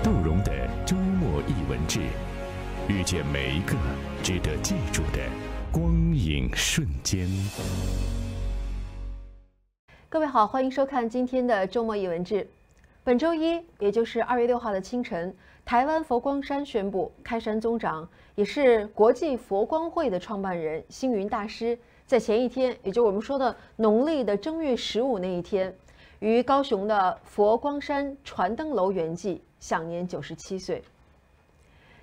杜荣的周末译文志，遇见每一个值得记住的光影瞬间。各位好，欢迎收看今天的周末译文志。本周一，也就是二月六号的清晨，台湾佛光山宣布开山宗长，也是国际佛光会的创办人星云大师，在前一天，也就是我们说的农历的正月十五那一天，于高雄的佛光山传灯楼圆寂。享年九十七岁。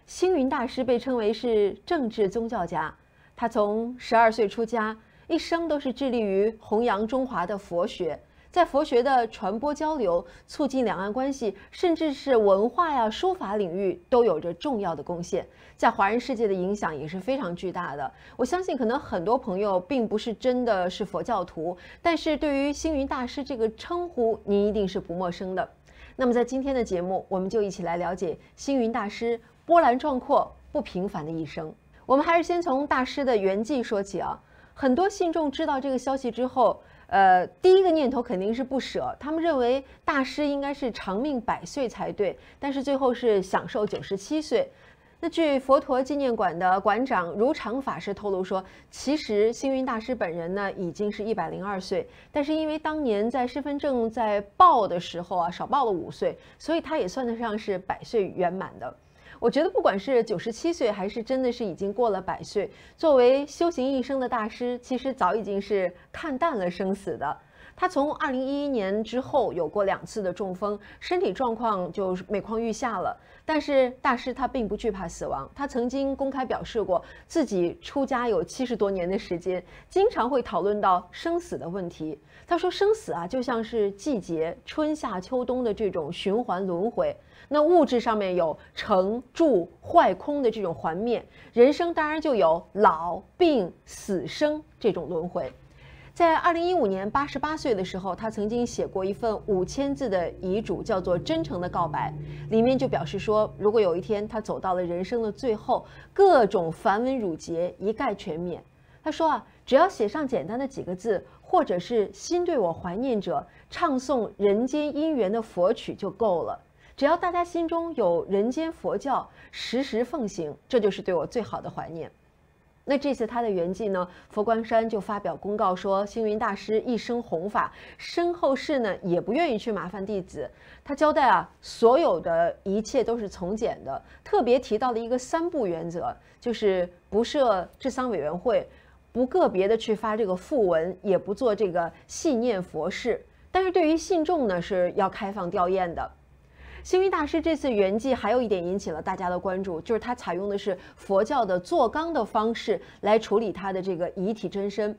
星云大师被称为是政治宗教家，他从十二岁出家，一生都是致力于弘扬中华的佛学，在佛学的传播交流、促进两岸关系，甚至是文化呀、书法领域都有着重要的贡献，在华人世界的影响也是非常巨大的。我相信，可能很多朋友并不是真的是佛教徒，但是对于“星云大师”这个称呼，您一定是不陌生的。那么在今天的节目，我们就一起来了解星云大师波澜壮阔、不平凡的一生。我们还是先从大师的圆寂说起啊。很多信众知道这个消息之后，呃，第一个念头肯定是不舍，他们认为大师应该是长命百岁才对，但是最后是享受九十七岁。据佛陀纪念馆的馆长如常法师透露说，其实星云大师本人呢已经是一百零二岁，但是因为当年在身份证在报的时候啊少报了五岁，所以他也算得上是百岁圆满的。我觉得不管是九十七岁还是真的是已经过了百岁，作为修行一生的大师，其实早已经是看淡了生死的。他从二零一一年之后有过两次的中风，身体状况就每况愈下了。但是大师他并不惧怕死亡，他曾经公开表示过自己出家有七十多年的时间，经常会讨论到生死的问题。他说：“生死啊，就像是季节春夏秋冬的这种循环轮回。那物质上面有成住坏空的这种环灭，人生当然就有老病死生这种轮回。”在二零一五年八十八岁的时候，他曾经写过一份五千字的遗嘱，叫做《真诚的告白》，里面就表示说，如果有一天他走到了人生的最后，各种繁文缛节一概全免。他说啊，只要写上简单的几个字，或者是心对我怀念者唱诵人间因缘的佛曲就够了。只要大家心中有人间佛教，时时奉行，这就是对我最好的怀念。那这次他的圆寂呢，佛光山就发表公告说，星云大师一生弘法，身后事呢也不愿意去麻烦弟子，他交代啊，所有的一切都是从简的，特别提到了一个三不原则，就是不设治丧委员会，不个别的去发这个讣文，也不做这个信念佛事，但是对于信众呢是要开放吊唁的。星云大师这次圆寂还有一点引起了大家的关注，就是他采用的是佛教的坐缸的方式来处理他的这个遗体真身。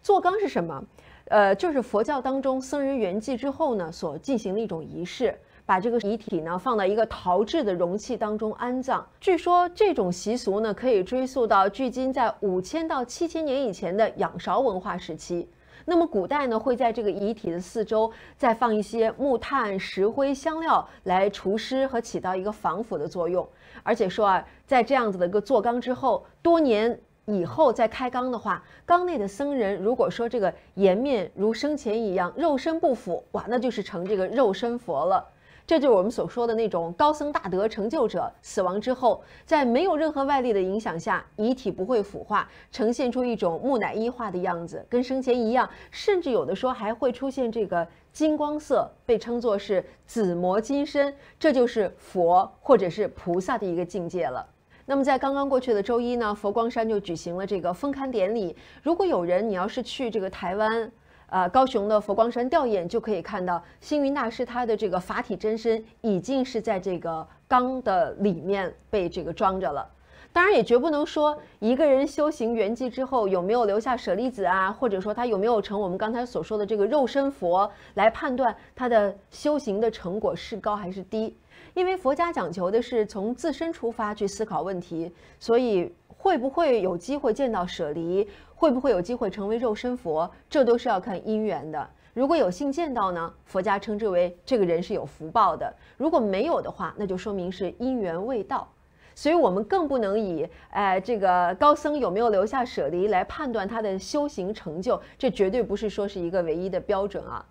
坐缸是什么？呃，就是佛教当中僧人圆寂之后呢，所进行的一种仪式，把这个遗体呢放到一个陶制的容器当中安葬。据说这种习俗呢，可以追溯到距今在五千到七千年以前的仰韶文化时期。那么古代呢，会在这个遗体的四周再放一些木炭、石灰、香料来除湿和起到一个防腐的作用。而且说啊，在这样子的一个做缸之后，多年以后再开缸的话，缸内的僧人如果说这个颜面如生前一样，肉身不腐，哇，那就是成这个肉身佛了。这就是我们所说的那种高僧大德成就者死亡之后，在没有任何外力的影响下，遗体不会腐化，呈现出一种木乃伊化的样子，跟生前一样，甚至有的时候还会出现这个金光色，被称作是紫磨金身，这就是佛或者是菩萨的一个境界了。那么在刚刚过去的周一呢，佛光山就举行了这个封龛典礼。如果有人，你要是去这个台湾。啊，高雄的佛光山吊唁就可以看到星云大师他的这个法体真身已经是在这个缸的里面被这个装着了。当然，也绝不能说一个人修行圆寂之后有没有留下舍利子啊，或者说他有没有成我们刚才所说的这个肉身佛来判断他的修行的成果是高还是低。因为佛家讲求的是从自身出发去思考问题，所以会不会有机会见到舍离，会不会有机会成为肉身佛？这都是要看因缘的。如果有幸见到呢，佛家称之为这个人是有福报的；如果没有的话，那就说明是因缘未到。所以，我们更不能以哎这个高僧有没有留下舍离来判断他的修行成就，这绝对不是说是一个唯一的标准啊。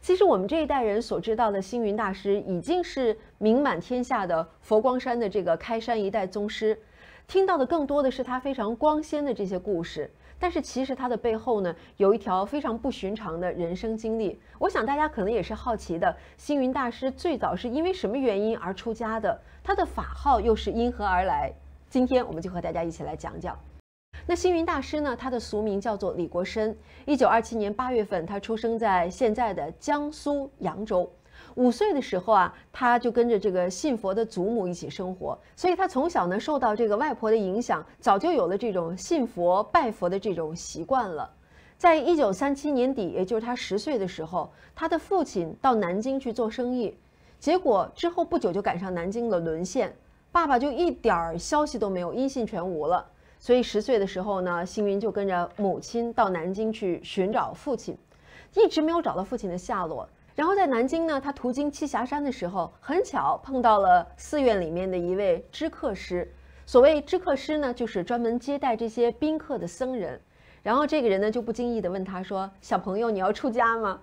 其实，我们这一代人所知道的星云大师，已经是名满天下的佛光山的这个开山一代宗师。听到的更多的是他非常光鲜的这些故事。但是其实他的背后呢，有一条非常不寻常的人生经历。我想大家可能也是好奇的，星云大师最早是因为什么原因而出家的？他的法号又是因何而来？今天我们就和大家一起来讲讲。那星云大师呢，他的俗名叫做李国深。一九二七年八月份，他出生在现在的江苏扬州。五岁的时候啊，他就跟着这个信佛的祖母一起生活，所以他从小呢受到这个外婆的影响，早就有了这种信佛拜佛的这种习惯了。在一九三七年底，也就是他十岁的时候，他的父亲到南京去做生意，结果之后不久就赶上南京的沦陷，爸爸就一点儿消息都没有，音信全无了。所以十岁的时候呢，星云就跟着母亲到南京去寻找父亲，一直没有找到父亲的下落。然后在南京呢，他途经栖霞山的时候，很巧碰到了寺院里面的一位知客师。所谓知客师呢，就是专门接待这些宾客的僧人。然后这个人呢，就不经意地问他说：“小朋友，你要出家吗？”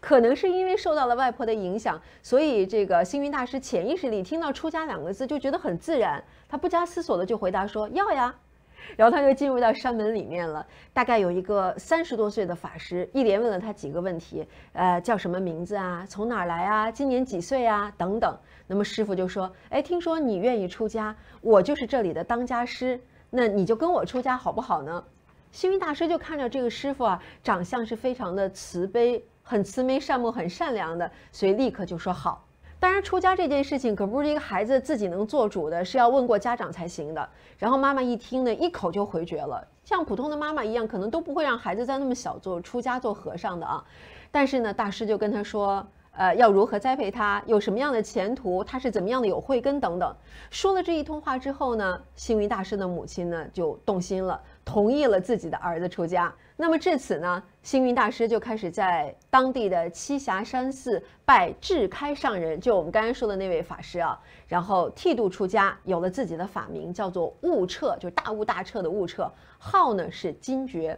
可能是因为受到了外婆的影响，所以这个星云大师潜意识里听到“出家”两个字就觉得很自然，他不加思索的就回答说：“要呀。”然后他就进入到山门里面了，大概有一个三十多岁的法师，一连问了他几个问题，呃，叫什么名字啊？从哪来啊？今年几岁啊？等等。那么师傅就说，哎，听说你愿意出家，我就是这里的当家师，那你就跟我出家好不好呢？星云大师就看着这个师傅啊，长相是非常的慈悲，很慈眉善目，很善良的，所以立刻就说好。当然，出家这件事情可不是一个孩子自己能做主的，是要问过家长才行的。然后妈妈一听呢，一口就回绝了，像普通的妈妈一样，可能都不会让孩子在那么小做出家做和尚的啊。但是呢，大师就跟他说，呃，要如何栽培他，有什么样的前途，他是怎么样的有慧根等等。说了这一通话之后呢，星云大师的母亲呢就动心了。同意了自己的儿子出家，那么至此呢，星云大师就开始在当地的栖霞山寺拜智开上人，就我们刚刚说的那位法师啊，然后剃度出家，有了自己的法名，叫做悟彻，就大悟大彻的悟彻，号呢是金觉。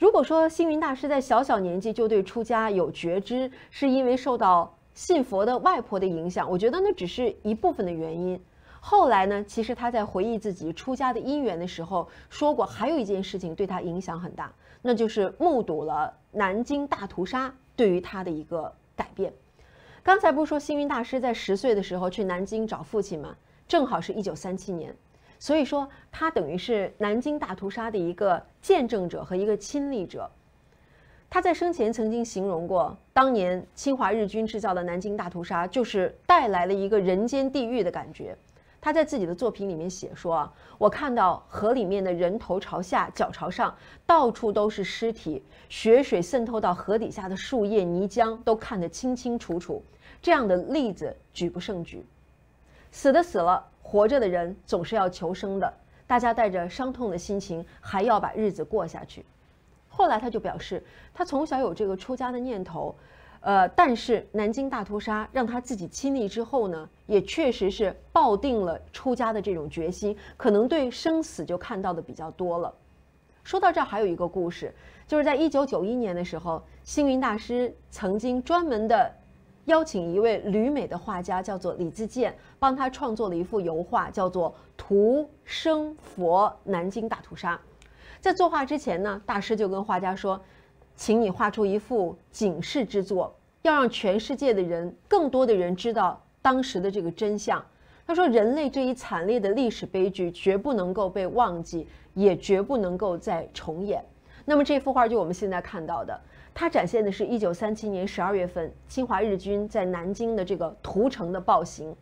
如果说星云大师在小小年纪就对出家有觉知，是因为受到信佛的外婆的影响，我觉得那只是一部分的原因。后来呢？其实他在回忆自己出家的因缘的时候说过，还有一件事情对他影响很大，那就是目睹了南京大屠杀对于他的一个改变。刚才不是说星云大师在十岁的时候去南京找父亲吗？正好是一九三七年，所以说他等于是南京大屠杀的一个见证者和一个亲历者。他在生前曾经形容过，当年侵华日军制造的南京大屠杀，就是带来了一个人间地狱的感觉。他在自己的作品里面写说啊，我看到河里面的人头朝下，脚朝上，到处都是尸体，血水渗透到河底下的树叶、泥浆都看得清清楚楚。这样的例子举不胜举。死的死了，活着的人总是要求生的，大家带着伤痛的心情还要把日子过下去。后来他就表示，他从小有这个出家的念头。呃，但是南京大屠杀让他自己亲历之后呢，也确实是抱定了出家的这种决心，可能对生死就看到的比较多了。说到这，儿，还有一个故事，就是在一九九一年的时候，星云大师曾经专门的邀请一位旅美的画家，叫做李自健，帮他创作了一幅油画，叫做《图生佛南京大屠杀》。在作画之前呢，大师就跟画家说。请你画出一幅警示之作，要让全世界的人、更多的人知道当时的这个真相。他说：“人类这一惨烈的历史悲剧绝不能够被忘记，也绝不能够再重演。”那么这幅画就我们现在看到的，它展现的是一九三七年十二月份侵华日军在南京的这个屠城的暴行。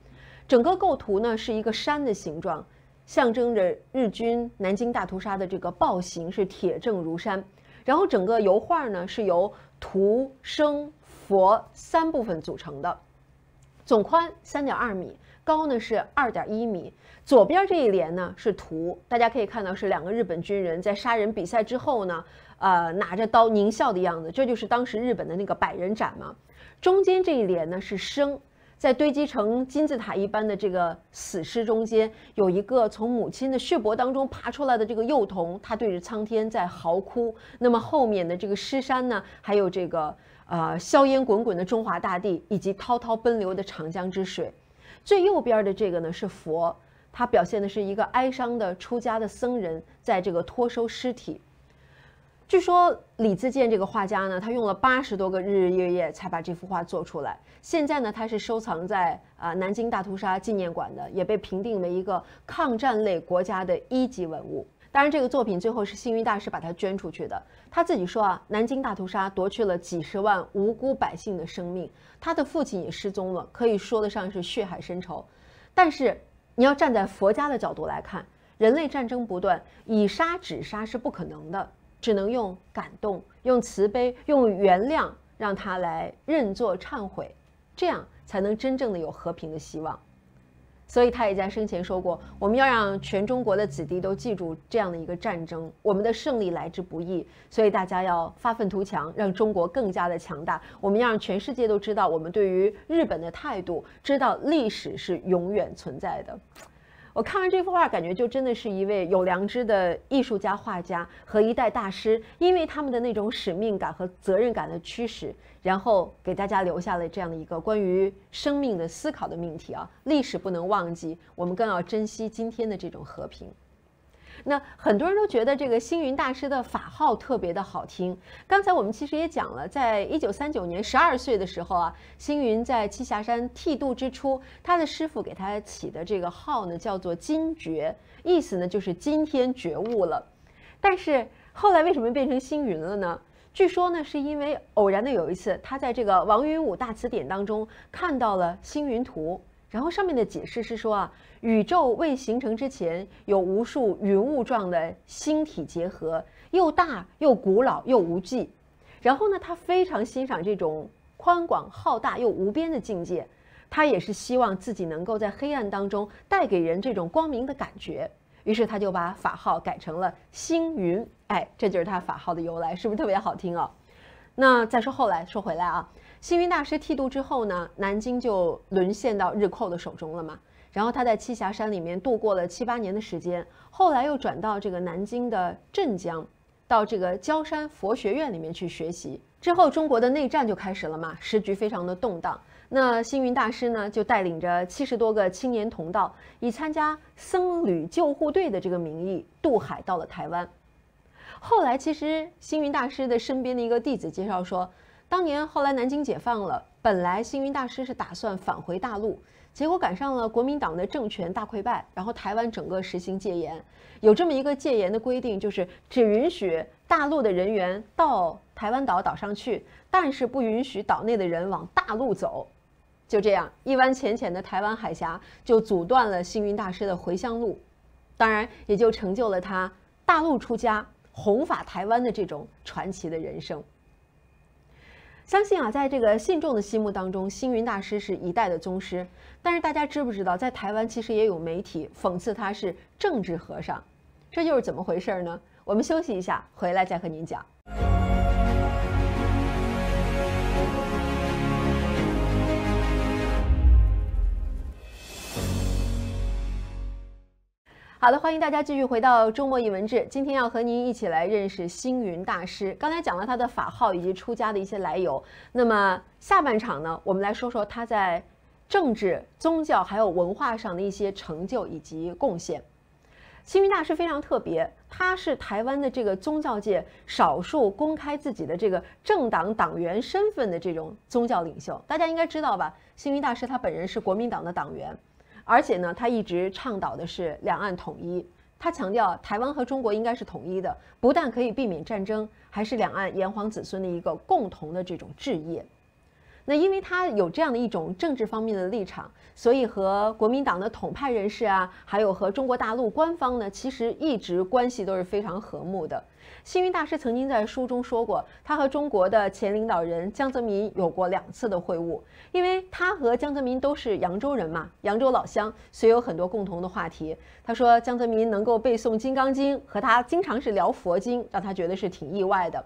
整个构图呢是一个山的形状，象征着日军南京大屠杀的这个暴行是铁证如山。然后整个油画呢是由图生佛三部分组成的，总宽三点二米，高呢是二点一米。左边这一联呢是图，大家可以看到是两个日本军人在杀人比赛之后呢，呃，拿着刀狞笑的样子，这就是当时日本的那个百人斩嘛。中间这一联呢是生。在堆积成金字塔一般的这个死尸中间，有一个从母亲的血泊当中爬出来的这个幼童，他对着苍天在嚎哭。那么后面的这个尸山呢，还有这个呃硝烟滚滚的中华大地以及滔滔奔流的长江之水。最右边的这个呢是佛，他表现的是一个哀伤的出家的僧人在这个托收尸体。据说李自健这个画家呢，他用了八十多个日日夜夜才把这幅画做出来。现在呢，他是收藏在啊南京大屠杀纪念馆的，也被评定为一个抗战类国家的一级文物。当然，这个作品最后是星云大师把它捐出去的。他自己说啊，南京大屠杀夺去了几十万无辜百姓的生命，他的父亲也失踪了，可以说得上是血海深仇。但是，你要站在佛家的角度来看，人类战争不断，以杀止杀是不可能的。只能用感动、用慈悲、用原谅，让他来认作忏悔，这样才能真正的有和平的希望。所以他也在生前说过，我们要让全中国的子弟都记住这样的一个战争，我们的胜利来之不易，所以大家要发愤图强，让中国更加的强大。我们要让全世界都知道我们对于日本的态度，知道历史是永远存在的。我看完这幅画，感觉就真的是一位有良知的艺术家、画家和一代大师，因为他们的那种使命感和责任感的驱使，然后给大家留下了这样的一个关于生命的思考的命题啊。历史不能忘记，我们更要珍惜今天的这种和平。那很多人都觉得这个星云大师的法号特别的好听。刚才我们其实也讲了，在一九三九年十二岁的时候啊，星云在栖霞山剃度之初，他的师傅给他起的这个号呢，叫做“金觉”，意思呢就是今天觉悟了。但是后来为什么变成星云了呢？据说呢，是因为偶然的有一次，他在这个《王云武大辞典》当中看到了星云图。然后上面的解释是说啊，宇宙未形成之前，有无数云雾状的星体结合，又大又古老又无际。然后呢，他非常欣赏这种宽广浩大又无边的境界，他也是希望自己能够在黑暗当中带给人这种光明的感觉。于是他就把法号改成了星云，哎，这就是他法号的由来，是不是特别好听啊？那再说后来说回来啊。星云大师剃度之后呢，南京就沦陷到日寇的手中了嘛。然后他在栖霞山里面度过了七八年的时间，后来又转到这个南京的镇江，到这个焦山佛学院里面去学习。之后中国的内战就开始了嘛，时局非常的动荡。那星云大师呢，就带领着七十多个青年同道，以参加僧侣救护队的这个名义渡海到了台湾。后来，其实星云大师的身边的一个弟子介绍说。当年后来南京解放了，本来星云大师是打算返回大陆，结果赶上了国民党的政权大溃败，然后台湾整个实行戒严，有这么一个戒严的规定，就是只允许大陆的人员到台湾岛岛上去，但是不允许岛内的人往大陆走。就这样，一湾浅浅的台湾海峡就阻断了星云大师的回乡路，当然也就成就了他大陆出家、弘法台湾的这种传奇的人生。相信啊，在这个信众的心目当中，星云大师是一代的宗师。但是大家知不知道，在台湾其实也有媒体讽刺他是政治和尚，这又是怎么回事呢？我们休息一下，回来再和您讲。好的，欢迎大家继续回到《周末一文志》。今天要和您一起来认识星云大师。刚才讲了他的法号以及出家的一些来由。那么下半场呢，我们来说说他在政治、宗教还有文化上的一些成就以及贡献。星云大师非常特别，他是台湾的这个宗教界少数公开自己的这个政党党员身份的这种宗教领袖。大家应该知道吧？星云大师他本人是国民党的党员。而且呢，他一直倡导的是两岸统一，他强调台湾和中国应该是统一的，不但可以避免战争，还是两岸炎黄子孙的一个共同的这种志业。那因为他有这样的一种政治方面的立场。所以和国民党的统派人士啊，还有和中国大陆官方呢，其实一直关系都是非常和睦的。星云大师曾经在书中说过，他和中国的前领导人江泽民有过两次的会晤，因为他和江泽民都是扬州人嘛，扬州老乡，所以有很多共同的话题。他说，江泽民能够背诵《金刚经》，和他经常是聊佛经，让他觉得是挺意外的。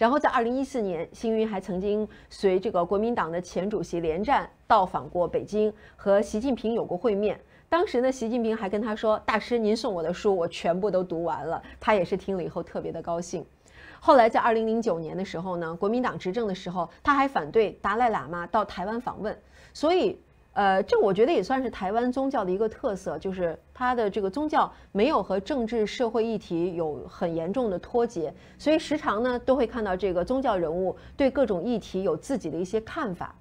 然后在二零一四年，星云还曾经随这个国民党的前主席连战到访过北京，和习近平有过会面。当时呢，习近平还跟他说：“大师，您送我的书我全部都读完了。”他也是听了以后特别的高兴。后来在二零零九年的时候呢，国民党执政的时候，他还反对达赖喇嘛到台湾访问，所以。呃，这我觉得也算是台湾宗教的一个特色，就是他的这个宗教没有和政治社会议题有很严重的脱节，所以时常呢都会看到这个宗教人物对各种议题有自己的一些看法。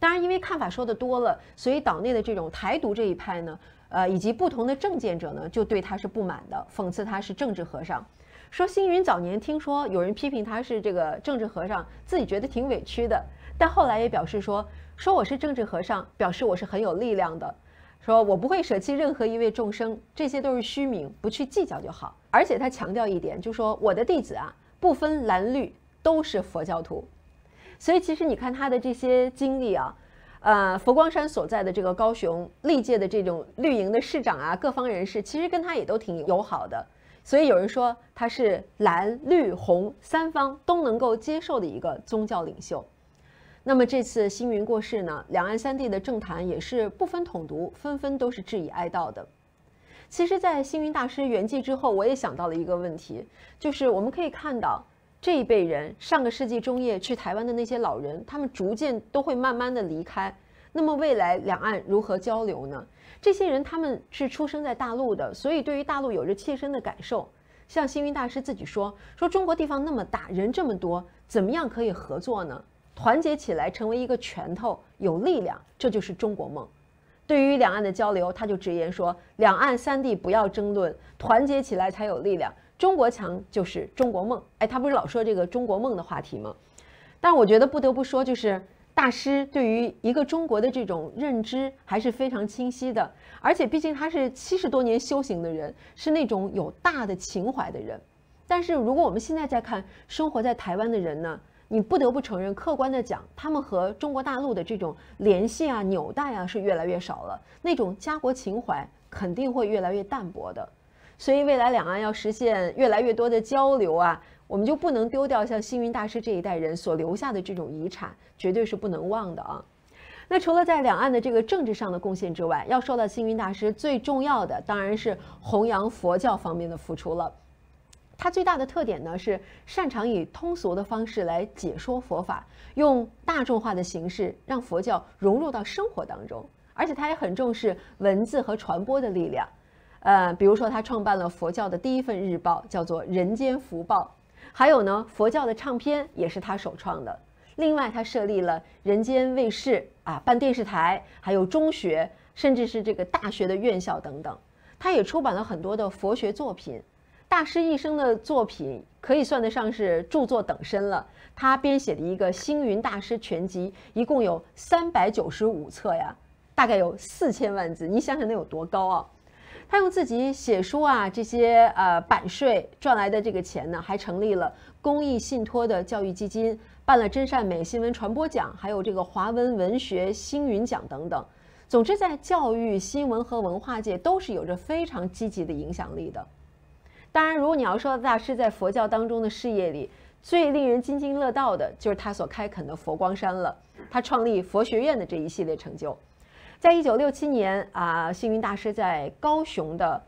当然，因为看法说的多了，所以岛内的这种台独这一派呢，呃，以及不同的政见者呢，就对他是不满的，讽刺他是政治和尚。说星云早年听说有人批评他是这个政治和尚，自己觉得挺委屈的，但后来也表示说。说我是政治和尚，表示我是很有力量的。说我不会舍弃任何一位众生，这些都是虚名，不去计较就好。而且他强调一点，就说我的弟子啊，不分蓝绿，都是佛教徒。所以其实你看他的这些经历啊，呃，佛光山所在的这个高雄，历届的这种绿营的市长啊，各方人士，其实跟他也都挺友好的。所以有人说他是蓝绿红三方都能够接受的一个宗教领袖。那么这次星云过世呢？两岸三地的政坛也是不分统独，纷纷都是质疑哀悼的。其实，在星云大师圆寂之后，我也想到了一个问题，就是我们可以看到这一辈人上个世纪中叶去台湾的那些老人，他们逐渐都会慢慢的离开。那么未来两岸如何交流呢？这些人他们是出生在大陆的，所以对于大陆有着切身的感受。像星云大师自己说：“说中国地方那么大，人这么多，怎么样可以合作呢？”团结起来成为一个拳头，有力量，这就是中国梦。对于两岸的交流，他就直言说：“两岸三地不要争论，团结起来才有力量。中国强就是中国梦。”哎，他不是老说这个中国梦的话题吗？但我觉得不得不说，就是大师对于一个中国的这种认知还是非常清晰的。而且，毕竟他是七十多年修行的人，是那种有大的情怀的人。但是，如果我们现在再看生活在台湾的人呢？你不得不承认，客观的讲，他们和中国大陆的这种联系啊、纽带啊是越来越少了，那种家国情怀肯定会越来越淡薄的。所以，未来两岸要实现越来越多的交流啊，我们就不能丢掉像星云大师这一代人所留下的这种遗产，绝对是不能忘的啊。那除了在两岸的这个政治上的贡献之外，要说到星云大师最重要的，当然是弘扬佛教方面的付出了。他最大的特点呢，是擅长以通俗的方式来解说佛法，用大众化的形式让佛教融入到生活当中。而且他也很重视文字和传播的力量，呃，比如说他创办了佛教的第一份日报，叫做《人间福报》；还有呢，佛教的唱片也是他首创的。另外，他设立了人间卫视啊，办电视台，还有中学，甚至是这个大学的院校等等。他也出版了很多的佛学作品。大师一生的作品可以算得上是著作等身了。他编写的一个《星云大师全集》一共有三百九十五册呀，大概有四千万字。你想想，那有多高啊？他用自己写书啊这些呃版税赚来的这个钱呢，还成立了公益信托的教育基金，办了“真善美”新闻传播奖，还有这个华文文学星云奖等等。总之，在教育、新闻和文化界都是有着非常积极的影响力的。当然，如果你要说大师在佛教当中的事业里最令人津津乐道的，就是他所开垦的佛光山了。他创立佛学院的这一系列成就，在一九六七年啊，星云大师在高雄的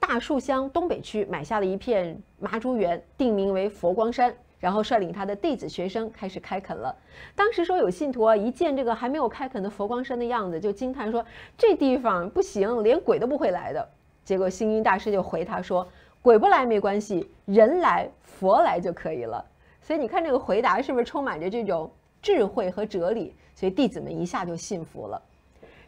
大树乡东北区买下了一片麻竹园，定名为佛光山，然后率领他的弟子学生开始开垦了。当时说有信徒啊，一见这个还没有开垦的佛光山的样子，就惊叹说：“这地方不行，连鬼都不会来的。”结果星云大师就回他说。鬼不来没关系，人来佛来就可以了。所以你看这个回答是不是充满着这种智慧和哲理？所以弟子们一下就信服了。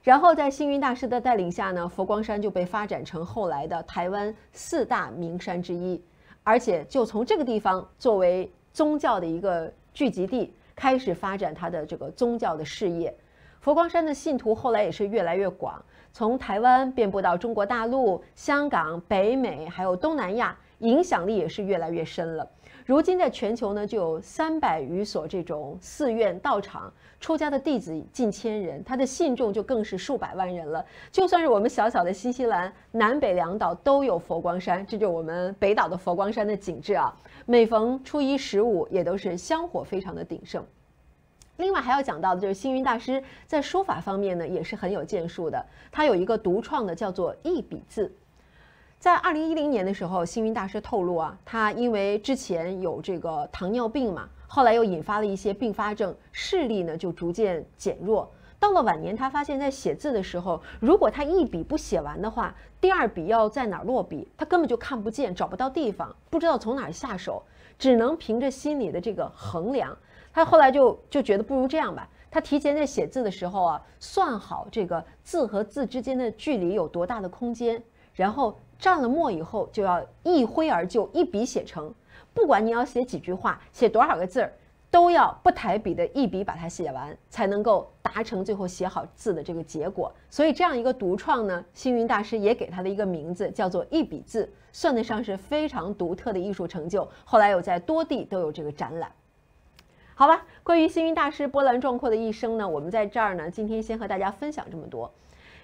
然后在星云大师的带领下呢，佛光山就被发展成后来的台湾四大名山之一，而且就从这个地方作为宗教的一个聚集地，开始发展他的这个宗教的事业。佛光山的信徒后来也是越来越广，从台湾遍布到中国大陆、香港、北美，还有东南亚，影响力也是越来越深了。如今在全球呢，就有三百余所这种寺院道场，出家的弟子近千人，他的信众就更是数百万人了。就算是我们小小的新西兰，南北两岛都有佛光山，这就是我们北岛的佛光山的景致啊。每逢初一十五，也都是香火非常的鼎盛。另外还要讲到的就是星云大师在书法方面呢也是很有建树的。他有一个独创的叫做“一笔字”。在二零一零年的时候，星云大师透露啊，他因为之前有这个糖尿病嘛，后来又引发了一些并发症，视力呢就逐渐减弱。到了晚年，他发现在写字的时候，如果他一笔不写完的话，第二笔要在哪儿落笔，他根本就看不见，找不到地方，不知道从哪儿下手，只能凭着心里的这个衡量。他后来就就觉得不如这样吧。他提前在写字的时候啊，算好这个字和字之间的距离有多大的空间，然后蘸了墨以后，就要一挥而就，一笔写成。不管你要写几句话，写多少个字儿，都要不抬笔的一笔把它写完，才能够达成最后写好字的这个结果。所以这样一个独创呢，星云大师也给他的一个名字叫做“一笔字”，算得上是非常独特的艺术成就。后来有在多地都有这个展览。好吧，关于星云大师波澜壮阔的一生呢，我们在这儿呢，今天先和大家分享这么多。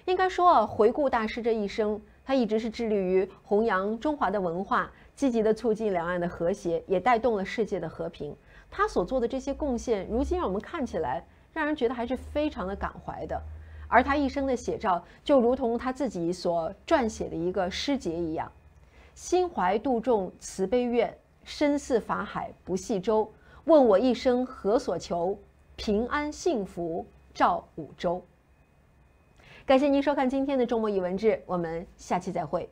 应该说啊，回顾大师这一生，他一直是致力于弘扬中华的文化，积极的促进两岸的和谐，也带动了世界的和平。他所做的这些贡献，如今让我们看起来，让人觉得还是非常的感怀的。而他一生的写照，就如同他自己所撰写的一个诗节一样：心怀度众慈悲愿，身似法海不系舟。问我一生何所求，平安幸福照五洲。感谢您收看今天的周末语文志，我们下期再会。